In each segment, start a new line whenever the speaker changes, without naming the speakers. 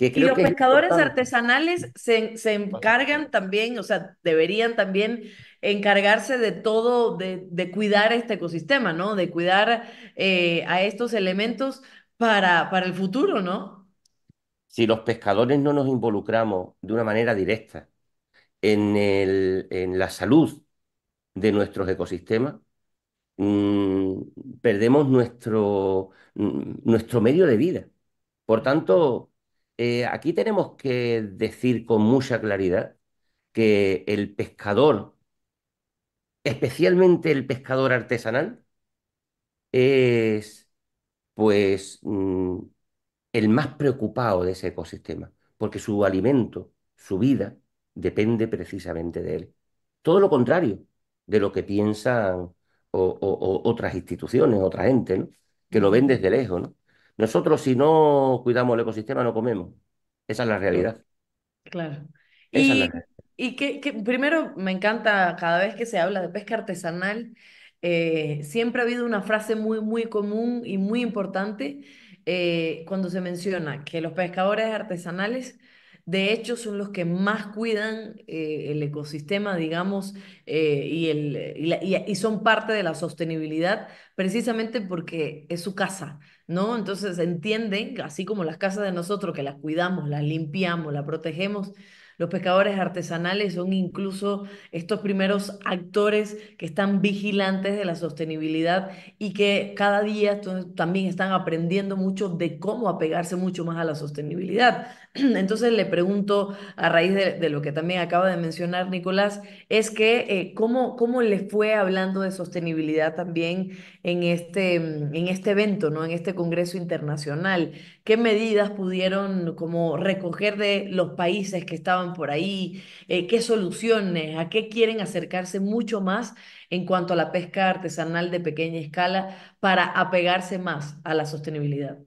y los pescadores
artesanales se, encargan también, o sea, deberían también encargarse de todo, de, cuidar este ecosistema, ¿no? De cuidar eh, a estos elementos para, para el futuro, ¿no?
Si los pescadores no nos involucramos de una manera directa en, el, en la salud de nuestros ecosistemas, mm, perdemos nuestro, mm, nuestro medio de vida. Por tanto, eh, aquí tenemos que decir con mucha claridad que el pescador, especialmente el pescador artesanal, es pues mm, el más preocupado de ese ecosistema, porque su alimento, su vida, depende precisamente de él. Todo lo contrario de lo que piensan o, otras instituciones, otra gente, que lo ven desde lejos. ¿no? Nosotros si no cuidamos el ecosistema no comemos. Esa es la realidad.
Claro. y, y que, primero me encanta cada vez que se habla de pesca artesanal, eh, siempre ha habido una frase muy, muy común y muy importante eh, cuando se menciona que los pescadores artesanales de hecho son los que más cuidan eh, el ecosistema, digamos, eh, y, y, son parte de la sostenibilidad precisamente porque es su casa, ¿no? Entonces entienden, así como las casas de nosotros que las cuidamos, las limpiamos, las protegemos. Los pescadores artesanales son incluso estos primeros actores que están vigilantes de la sostenibilidad y que cada día también están aprendiendo mucho de cómo apegarse mucho más a la sostenibilidad Entonces le pregunto, a raíz de, lo que también acaba de mencionar Nicolás, es que eh, ¿cómo, ¿cómo, le fue hablando de sostenibilidad también en este, mm, en este evento, ¿no? en este Congreso Internacional. ¿Qué medidas pudieron como recoger de los países que estaban por ahí? Eh, ¿Qué soluciones? ¿A qué quieren acercarse mucho más en cuanto a la pesca artesanal de pequeña escala para apegarse más a la sostenibilidad?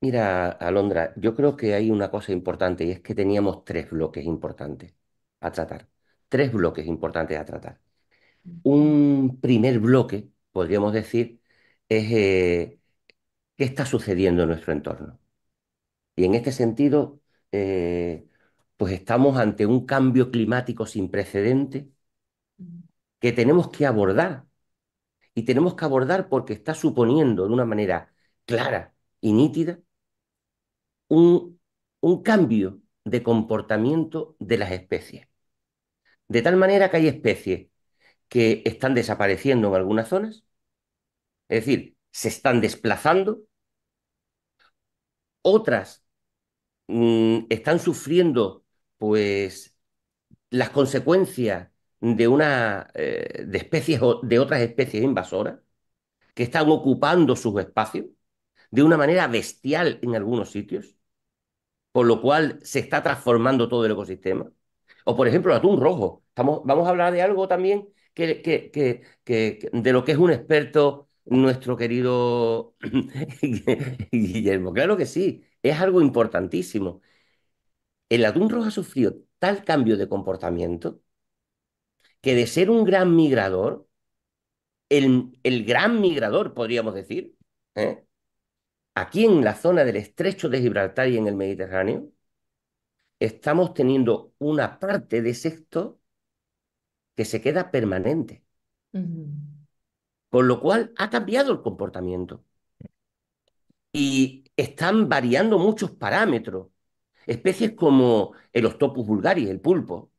Mira, Alondra, yo creo que hay una cosa importante y es que teníamos tres bloques importantes a tratar. Tres bloques importantes a tratar. Un primer bloque, podríamos decir, es eh, qué está sucediendo en nuestro entorno. Y en este sentido, eh, pues estamos ante un cambio climático sin precedente que tenemos que abordar. Y tenemos que abordar porque está suponiendo de una manera clara y nítida un, cambio de comportamiento de las especies. De tal manera que hay especies que están desapareciendo en algunas zonas, es decir, se están desplazando, otras mm, están sufriendo pues las consecuencias de una eh, de especies de otras especies invasoras que están ocupando sus espacios de una manera bestial en algunos sitios, con lo cual se está transformando todo el ecosistema. O, por ejemplo, el atún rojo. Estamos, vamos a hablar de algo también que, que, de lo que es un experto nuestro querido Guillermo. Claro que sí, es algo importantísimo. El atún rojo ha sufrido tal cambio de comportamiento que de ser un gran migrador, el, el gran migrador, podríamos decir, ¿eh? aquí en la zona del estrecho de Gibraltar y en el Mediterráneo, estamos teniendo una parte de sexto que se queda permanente. Con lo cual ha cambiado el comportamiento. Y están variando muchos parámetros. Especies como el Ostopus vulgaris, el pulpo,